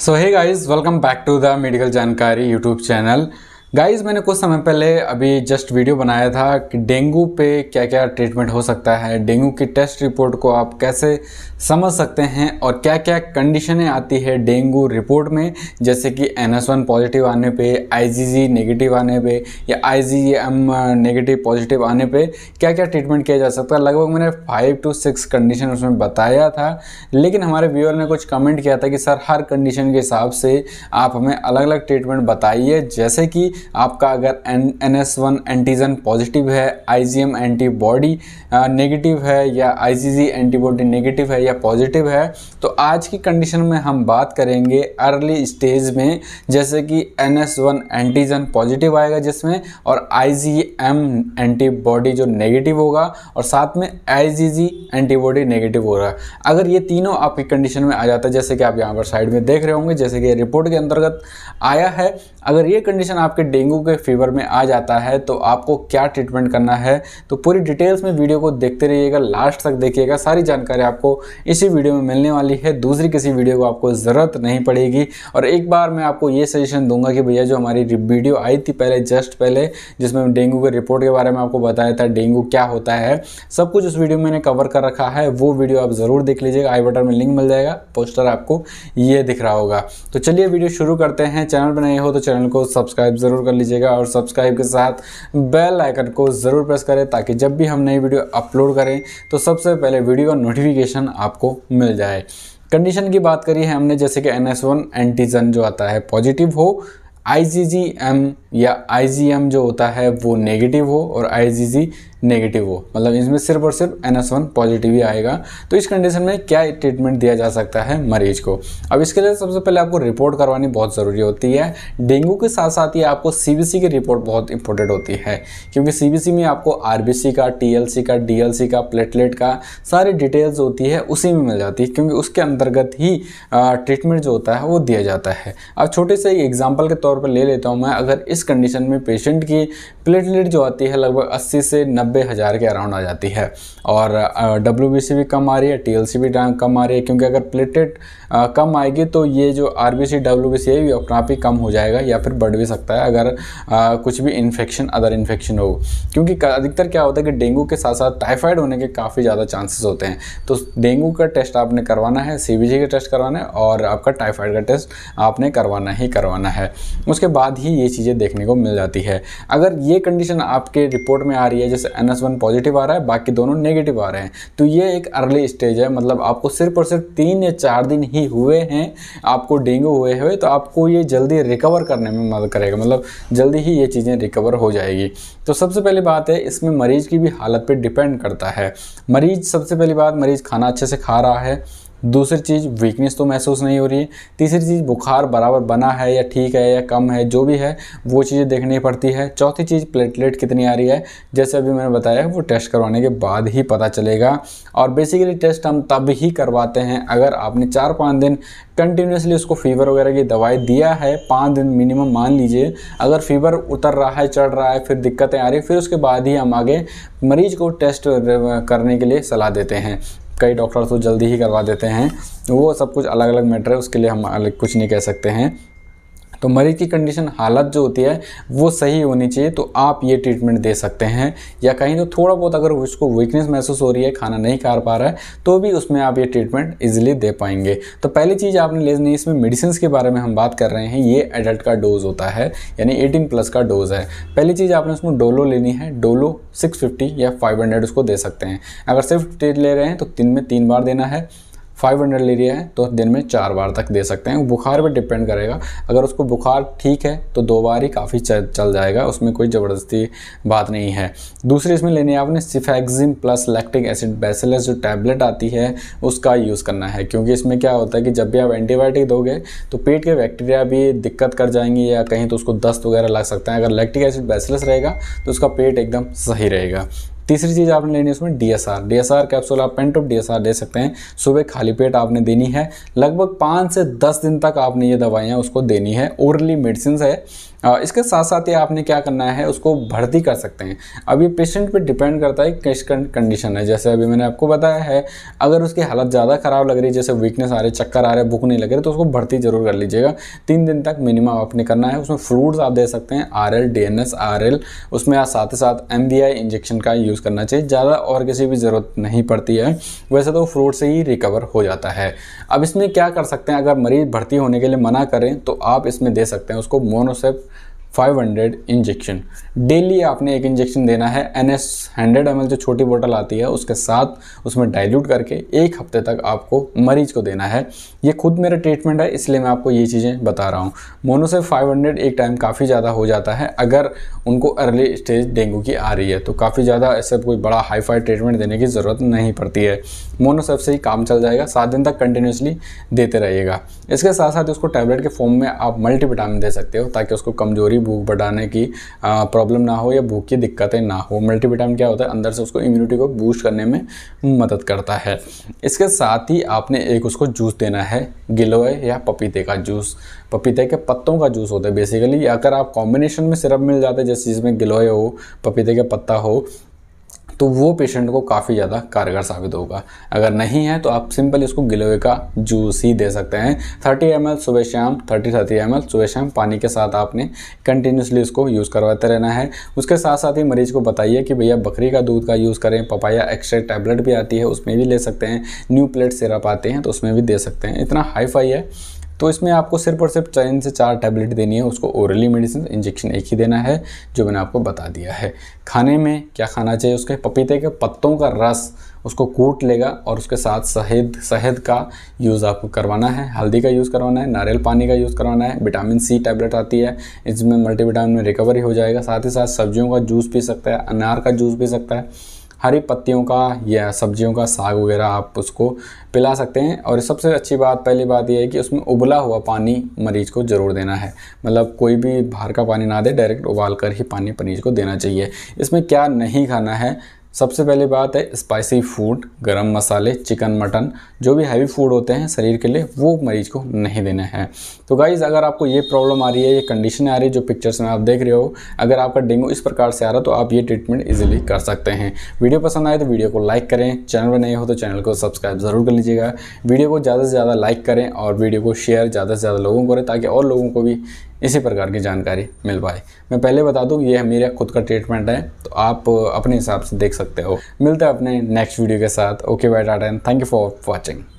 so hey guys welcome back to the medical जानकारी YouTube channel guys मैंने कुछ समय पहले अभी जस्ट वीडियो बनाया था कि डेंगू पे क्या क्या ट्रीटमेंट हो सकता है डेंगू की टेस्ट रिपोर्ट को आप कैसे समझ सकते हैं और क्या क्या कंडीशनें आती है डेंगू रिपोर्ट में जैसे कि एन एस वन पॉजिटिव आने पे आईजीजी नेगेटिव आने पे या आई एम नेगेटिव पॉजिटिव आने पे क्या क्या ट्रीटमेंट किया जा सकता है लगभग मैंने फाइव टू सिक्स कंडीशन उसमें बताया था लेकिन हमारे व्यूअर ने कुछ कमेंट किया था कि सर हर कंडीशन के हिसाब से आप हमें अलग अलग ट्रीटमेंट बताइए जैसे कि आपका अगर N N S one antigen positive है I G M antibody negative है या आई जी जी एंटीबॉडी नेगेटिव है या पॉजिटिव है तो आज की कंडीशन में हम बात करेंगे अर्ली स्टेज में जैसे कि N S one antigen positive आएगा जिसमें और आई जी एम एंटीबॉडी जो नेगेटिव होगा और साथ में आई जी जी एंटीबॉडी नेगेटिव हो रहा है अगर ये तीनों आपकी कंडीशन में आ जाता है जैसे कि आप यहाँ पर साइड में देख रहे होंगे जैसे कि रिपोर्ट के अंतर्गत आया है अगर ये कंडीशन आपके डेंगू के फीवर में आ जाता है तो आपको क्या ट्रीटमेंट करना है तो पूरी डिटेल्स में वीडियो को देखते रहिएगा लास्ट तक देखिएगा सारी जानकारी आपको इसी वीडियो में मिलने वाली है दूसरी किसी वीडियो को आपको ज़रूरत नहीं पड़ेगी और एक बार मैं आपको ये सजेशन दूंगा कि भैया जो हमारी वीडियो आई थी पहले जस्ट पहले जिसमें डेंगू के रिपोर्ट के बारे में आपको बताया था डेंगू क्या होता है सब कुछ उस वीडियो में मैंने कवर कर रखा है वो वीडियो आप ज़रूर देख लीजिएगा आई बटन में लिंक मिल जाएगा पोस्टर आपको ये दिख रहा होगा तो चलिए वीडियो शुरू करते हैं चैनल पर नए हो तो चैनल को सब्सक्राइब ज़रूर ज़रूर कर लीजिएगा और सब्सक्राइब के साथ बेल आइकन को ज़रूर प्रेस करें ताकि जब भी हम नई वीडियो अपलोड करें तो सबसे पहले वीडियो का नोटिफिकेशन आपको मिल जाए कंडीशन की बात करी है हमने जैसे कि एन एस वन एंटीजन जो आता है पॉजिटिव हो आई जी जी एम या आई जी एम जो होता है वो नेगेटिव हो और आई जी जी नेगेटिव हो मतलब इसमें सिर्फ और सिर्फ एन एस वन पॉजिटिव ही आएगा तो इस कंडीशन में क्या ट्रीटमेंट दिया जा सकता है मरीज को अब इसके लिए सबसे पहले आपको रिपोर्ट करवानी बहुत ज़रूरी होती है डेंगू के साथ साथ ही आपको सी बी सी की रिपोर्ट बहुत इंपॉर्टेंट होती है क्योंकि सी बी सी में आपको आर बी सी का टी एल सी का डी एल सी का प्लेटलेट का सारी डिटेल्स होती है उसी में मिल जाती है क्योंकि उसके अंतर्गत ही ट्रीटमेंट जो होता है वो दिया जाता है अब छोटे से एग्जाम्पल के तौर पर ले लेता हूँ मैं अगर इस कंडीशन में पेशेंट की प्लेटलेट जो आती है लगभग अस्सी से नब्बे नब्बे हज़ार के अराउंड आ जाती है और डब्ल्यू भी कम आ रही है टी भी कम आ रही है क्योंकि अगर प्लेटेड कम आएगी तो ये जो R B C W B C है अपना भी कम हो जाएगा या फिर बढ़ भी सकता है अगर आ, कुछ भी इन्फेक्शन अदर इन्फेक्शन हो क्योंकि अधिकतर क्या होता है कि डेंगू के साथ साथ टाइफाइड होने के काफ़ी ज़्यादा चांसेस होते हैं तो डेंगू का टेस्ट आपने करवाना है सी बी का टेस्ट करवाना है और आपका टाइफाइड का टेस्ट आपने करवाना ही करवाना है उसके बाद ही ये चीज़ें देखने को मिल जाती है अगर ये कंडीशन आपके रिपोर्ट में आ रही है जैसे एन एस वन पॉजिटिव आ रहा है बाकी दोनों नेगेटिव आ रहे हैं तो ये एक अर्ली स्टेज है मतलब आपको सिर्फ और सिर्फ तीन या चार दिन ही हुए हैं आपको डेंगू हुए हुए तो आपको ये जल्दी रिकवर करने में मदद करेगा मतलब जल्दी ही ये चीज़ें रिकवर हो जाएगी तो सबसे पहली बात है इसमें मरीज़ की भी हालत पर डिपेंड करता है मरीज़ सबसे पहली बात मरीज़ खाना अच्छे से खा रहा है दूसरी चीज़ वीकनेस तो महसूस नहीं हो रही है तीसरी चीज़ बुखार बराबर बना है या ठीक है या कम है जो भी है वो चीज़ें देखनी पड़ती है चौथी चीज़ प्लेटलेट कितनी आ रही है जैसे अभी मैंने बताया वो टेस्ट करवाने के बाद ही पता चलेगा और बेसिकली टेस्ट हम तब ही करवाते हैं अगर आपने चार पाँच दिन कंटिन्यूसली उसको फीवर वगैरह की दवाई दिया है पाँच दिन मिनिमम मान लीजिए अगर फीवर उतर रहा है चढ़ रहा है फिर दिक्कतें आ रही फिर उसके बाद ही हम आगे मरीज को टेस्ट करने के लिए सलाह देते हैं कई डॉक्टर्स तो जल्दी ही करवा देते हैं वो सब कुछ अलग अलग मैटर है उसके लिए हम कुछ नहीं कह सकते हैं तो मरीज़ की कंडीशन हालत जो होती है वो सही होनी चाहिए तो आप ये ट्रीटमेंट दे सकते हैं या कहीं तो थोड़ा बहुत अगर उसको वीकनेस महसूस हो रही है खाना नहीं खा पा रहा है तो भी उसमें आप ये ट्रीटमेंट ईजिली दे पाएंगे तो पहली चीज़ आपने लेनी इसमें मेडिसिन के बारे में हम बात कर रहे हैं ये एडल्ट का डोज होता है यानी एटीन प्लस का डोज है पहली चीज़ आपने उसमें डोलो लेनी है डोलो सिक्स फिफ्टी या फाइव हंड्रेड उसको दे सकते हैं अगर सिर्फ ले रहे हैं तो दिन में तीन बार देना है फाइव हंड्रेड ले लिया है तो दिन में चार बार तक दे सकते हैं बुखार पर डिपेंड करेगा अगर उसको बुखार ठीक है तो दो बार ही काफ़ी चल जाएगा उसमें कोई ज़बरदस्ती बात नहीं है दूसरी इसमें लेनी है आपने cefixime plus lactic acid bacillus जो टैबलेट आती है उसका यूज़ करना है क्योंकि इसमें क्या होता है कि जब भी आप एंटीबायोटिक दोगे तो पेट के बैक्टीरिया भी दिक्कत कर जाएंगे या कहीं तो उसको दस्त वगैरह लग सकता है अगर लैक्टिक एसिड बेसिलस रहेगा तो उसका पेट एकदम सही रहेगा तीसरी चीज़ आपने लेनी है उसमें D S R D S R capsule आप ऑफ डी एस आर दे सकते हैं सुबह खाली पेट आपने देनी है लगभग पाँच से दस दिन तक आपने ये दवाइयाँ उसको देनी है ओरली मेडिसिन है हाँ, इसके साथ साथ ये आपने क्या करना है उसको भर्ती कर सकते हैं अब ये पेशेंट पे डिपेंड करता है किस कंडीशन है जैसे अभी मैंने आपको बताया है अगर उसकी हालत ज़्यादा ख़राब लग रही है जैसे वीकनेस आ रही चक्कर आ रहे भूख नहीं लग रही तो उसको भर्ती ज़रूर कर लीजिएगा तीन दिन तक मिनिमम आपने करना है उसमें फ्रूट्स आप दे सकते हैं R L D N S R L उसमें आप साथ ही साथ एम बी आई इंजेक्शन का यूज़ करना चाहिए ज़्यादा और किसी भी ज़रूरत नहीं पड़ती है वैसे तो फ्रूट से ही रिकवर हो जाता है अब इसमें क्या कर सकते हैं अगर मरीज़ भर्ती होने के लिए मना करें तो आप इसमें दे सकते हैं उसको मोनोसेप 500 इंजेक्शन डेली आपने एक इंजेक्शन देना है एन एस हंड्रेड एम जो छोटी बोतल आती है उसके साथ उसमें डाइल्यूट करके एक हफ्ते तक आपको मरीज को देना है ये खुद मेरा ट्रीटमेंट है इसलिए मैं आपको ये चीज़ें बता रहा हूँ मोनोसेफ फाइव 500 एक टाइम काफ़ी ज़्यादा हो जाता है अगर उनको अर्ली स्टेज डेंगू की आ रही है तो काफ़ी ज़्यादा ऐसे कोई बड़ा हाई फाई ट्रीटमेंट देने की ज़रूरत नहीं पड़ती है मोनोसेफ से ही काम चल जाएगा सात दिन तक कंटिन्यूसली देते रहिएगा इसके साथ साथ उसको टैबलेट के फॉर्म में आप मल्टीविटामिन दे सकते हो ताकि उसको कमजोरी भूख बढ़ाने की प्रॉब्लम ना हो या भूख की दिक्कतें ना हो मल्टीविटामिन क्या होता है अंदर से उसको इम्यूनिटी को बूस्ट करने में मदद करता है इसके साथ ही आपने एक उसको जूस देना है गिलोय या पपीते का जूस पपीते के पत्तों का जूस होता है बेसिकली अगर आप कॉम्बिनेशन में सिरप मिल जाता है जैसे जिसमें गिलोय हो पपीते के पत्ता हो तो वो पेशेंट को काफ़ी ज़्यादा कारगर साबित होगा अगर नहीं है तो आप सिंपल इसको गिलोए का जूस ही दे सकते हैं थर्टी एम सुबह शाम थर्टी थर्टी एम सुबह शाम पानी के साथ आपने कंटिन्यूसली इसको यूज़ करवाते रहना है उसके साथ साथ ही मरीज़ को बताइए कि भैया बकरी का दूध का यूज़ करें पपाया एक्स्ट्रा टैबलेट भी आती है उसमें भी ले सकते हैं न्यू प्लेट सिरप आते हैं तो उसमें भी दे सकते हैं इतना हाई फाई है तो इसमें आपको सिर्फ और सिर्फ तीन से चार टैबलेट देनी है उसको ओरली मेडिसिन इंजेक्शन एक ही देना है जो मैंने आपको बता दिया है खाने में क्या खाना चाहिए उसके पपीते के पत्तों का रस उसको कूट लेगा और उसके साथ शहद शहद का यूज़ आपको करवाना है हल्दी का यूज़ करवाना है नारियल पानी का यूज़ करवाना है विटामिन सी टैबलेट आती है इसमें मल्टीविटामिन में रिकवरी हो जाएगा साथ ही साथ सब्जियों का जूस पी सकता है अनार का जूस पी सकता है हरी पत्तियों का या सब्जियों का साग वगैरह आप उसको पिला सकते हैं और सबसे अच्छी बात पहली बात यह है कि उसमें उबला हुआ पानी मरीज को ज़रूर देना है मतलब कोई भी बाहर का पानी ना दे डायरेक्ट उबाल कर ही पानी मरीज को देना चाहिए इसमें क्या नहीं खाना है सबसे पहली बात है स्पाइसी फूड गरम मसाले चिकन मटन जो भी हैवी फूड होते हैं शरीर के लिए वो मरीज को नहीं देने हैं तो गाइज़ अगर आपको ये प्रॉब्लम आ रही है ये कंडीशन आ रही है जो पिक्चर्स में आप देख रहे हो अगर आपका डेंगू इस प्रकार से आ रहा है तो आप ये ट्रीटमेंट इजीली कर सकते हैं वीडियो पसंद आए तो वीडियो को लाइक करें चैनल पर नहीं हो तो चैनल को सब्सक्राइब ज़रूर कर लीजिएगा वीडियो को ज़्यादा से ज़्यादा लाइक करें और वीडियो को शेयर ज़्यादा से ज़्यादा लोगों को करें ताकि और लोगों को भी इसी प्रकार की जानकारी मिल पाए मैं पहले बता दूँ ये मेरा खुद का ट्रीटमेंट है तो आप अपने हिसाब से देख सकते हो मिलते हैं अपने नेक्स्ट वीडियो के साथ okay bye tata and thank you for watching